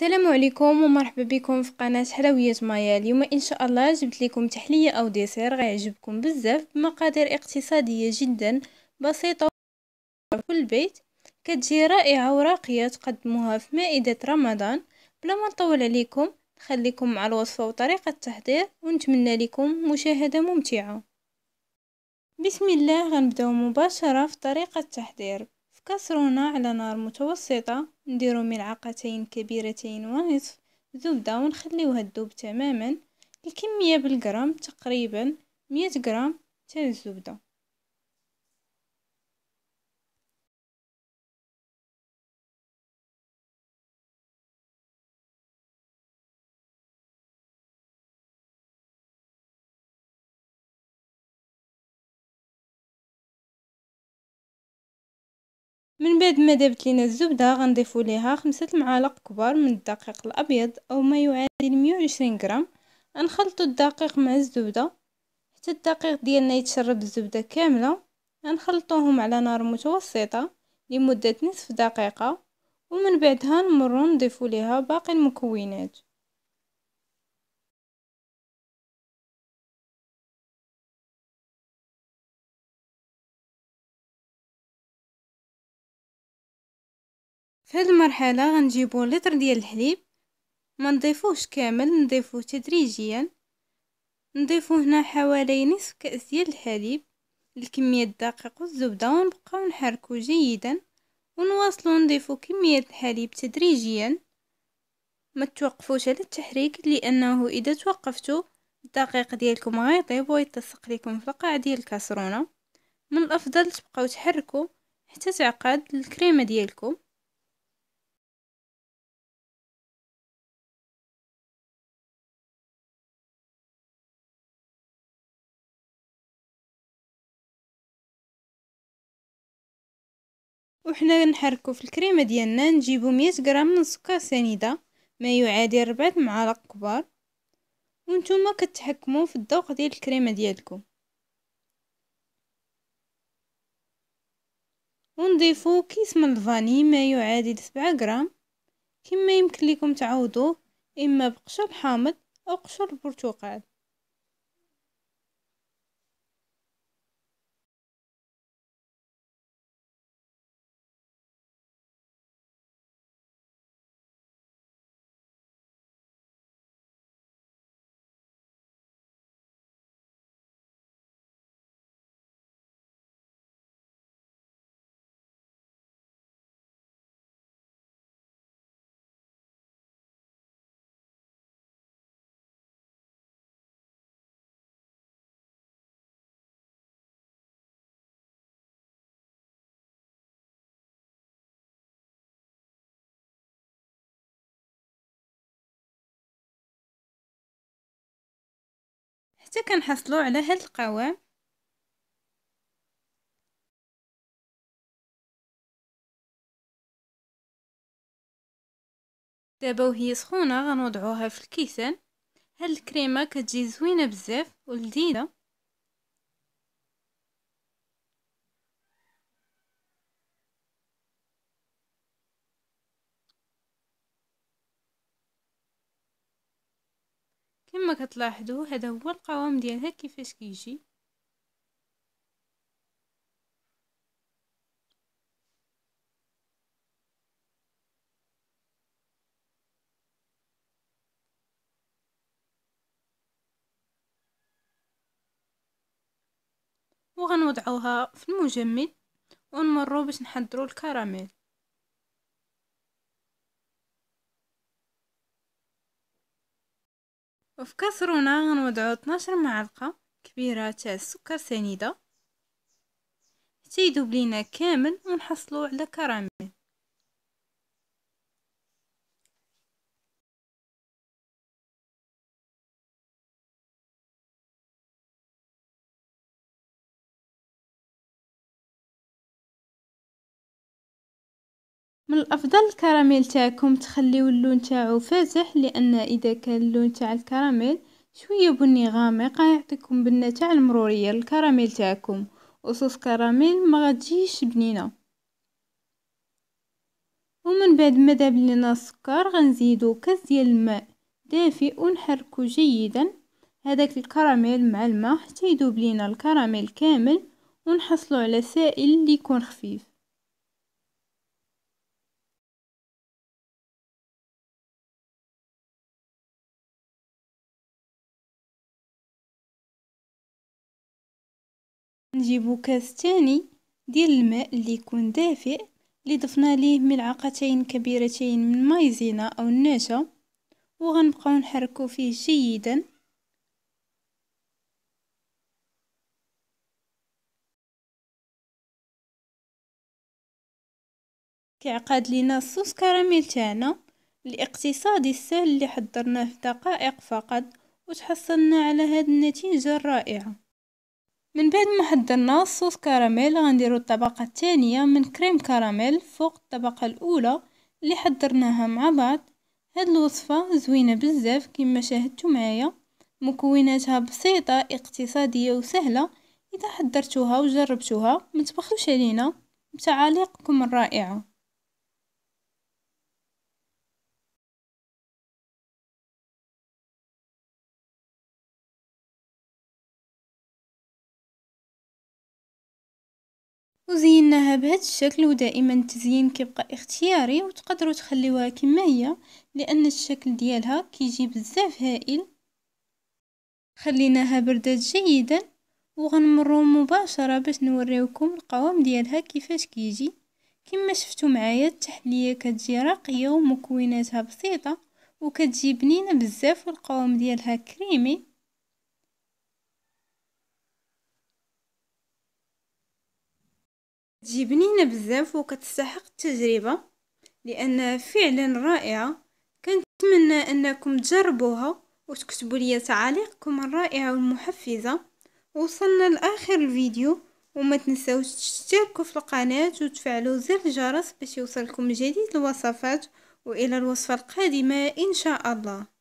السلام عليكم ومرحبا بكم في قناه حلويات مايا اليوم ان شاء الله جبت لكم تحليه او ديسير غيعجبكم بزاف بمقادير اقتصاديه جدا بسيطه في البيت كتجي رائعه وراقيه تقدموها في مائده رمضان بلا ما نطول عليكم نخليكم مع الوصفه وطريقه التحضير ونتمنى لكم مشاهده ممتعه بسم الله غنبداو مباشره في طريقه التحضير كسر على نار متوسطة نديرو ملعقتين كبيرتين ونصف زبدة ونخليوها تذوب تماما الكمية بالجرام تقريبا مية جرام تاع الزبدة من بعد ما دابت لينا الزبده غنضيفوا ليها خمسة المعالق كبار من الدقيق الابيض او ما يعادل 120 غرام غنخلطوا الدقيق مع الزبده حتى الدقيق ديالنا يتشرب الزبده كامله غنخلطوهم على نار متوسطه لمده نصف دقيقه ومن بعدها نمرو نضيفوا ليها باقي المكونات في هاد المرحلة غنجيبو لتر ديال الحليب منضيفوهش كامل نضيفوه تدريجيا نضيفو هنا حوالي نصف كاس ديال الحليب الكميه الدقيق والزبده ونبقاو نحركو جيدا ونواصلو نضيفو كميه الحليب تدريجيا ما توقفوش على التحريك لانه اذا توقفتو الدقيق ديالكم غيطيب ويتلصق لكم في القاع ديال الكاسرونه من الافضل تبقاو تحركو حتى تعقد الكريمه ديالكم وحنا نحركو في الكريمه ديالنا نجيبو 100 غرام من السكر سنيده ما يعادل ربعة معالق كبار وانتم كتحكموا في الذوق ديال الكريمه ديالكم ونضيفو كيس من الفاني ما يعادل 7 غرام كما يمكن لكم تعوضوه اما بقشر حامض او قشر برتقال حتى كنحصلوا على هذا القوام دابا وهي سخونه غنوضعوها في الكيسان هاد الكريمه كتجي زوينه بزاف ولذيذه كما كتلاحظوا هذا هو القوام ديالها كيفاش كيجي وغنوضعوها في المجمد ونمروا باش نحضروا الكراميل وفي كاسرونة غنوضعو طناشر معلقة كبيرة تاع السكر سنيدة حتى يذوب لينا كامل ونحصلو على كراميل من الأفضل الكراميل تاعكم تخليو اللون تاعو فاتح لأن إذا كان اللون تاع الكراميل شوية بني غامق غيعطيكم بنة تاع المرورية الكراميل تاعكم وصوص كراميل مغتجيش بنينة، ومن بعد ما ذاب لنا السكر غنزيدو كاس ديال الماء دافئ ونحركو جيدا هداك الكراميل مع الماء حتى يذوب لينا الكراميل كامل ونحصلو على سائل اللي يكون خفيف. نجيبو كاس تاني ديال الماء اللي يكون دافئ اللي ضفنا ليه ملعقتين كبيرتين من مايزينا او النشا وغنبقاو نحركو فيه جيدا كيعقد لينا الصوص كراميل تاعنا الاقتصادي السهل اللي حضرناه في دقائق فقط وتحصلنا على هاد النتيجة الرائعة من بعد ما حضرنا الصوص كراميل غنديرو الطبقه الثانيه من كريم كراميل فوق الطبقه الاولى اللي حضرناها مع بعض هاد الوصفه زوينه بزاف كما شاهدتوا معايا مكوناتها بسيطه اقتصاديه وسهله اذا حضرتوها وجربتوها ما تبخلوش علينا بتعاليقكم الرائعه وزيناها بهذا الشكل ودائما التزيين كيبقى اختياري وتقدروا تخليوها كما هي لان الشكل ديالها كيجي بزاف هائل خليناها بردات جيدا وغنمروا مباشره باش نوريوكم القوام ديالها كيفاش كيجي كما شفتوا معايا التحليه كتجي راقيه ومكوناتها بسيطه وكتجي بنينه بزاف والقوام ديالها كريمي تجي بنينة بزاف وكتستحق التجربة لانها فعلا رائعة كنتمنى انكم تجربوها وتكتبوا لي تعاليقكم الرائعة والمحفزة وصلنا لاخر الفيديو وما تنساوش تشتركوا في القناة وتفعلوا زر الجرس باش يوصلكم جديد الوصفات والى الوصفة القادمة ان شاء الله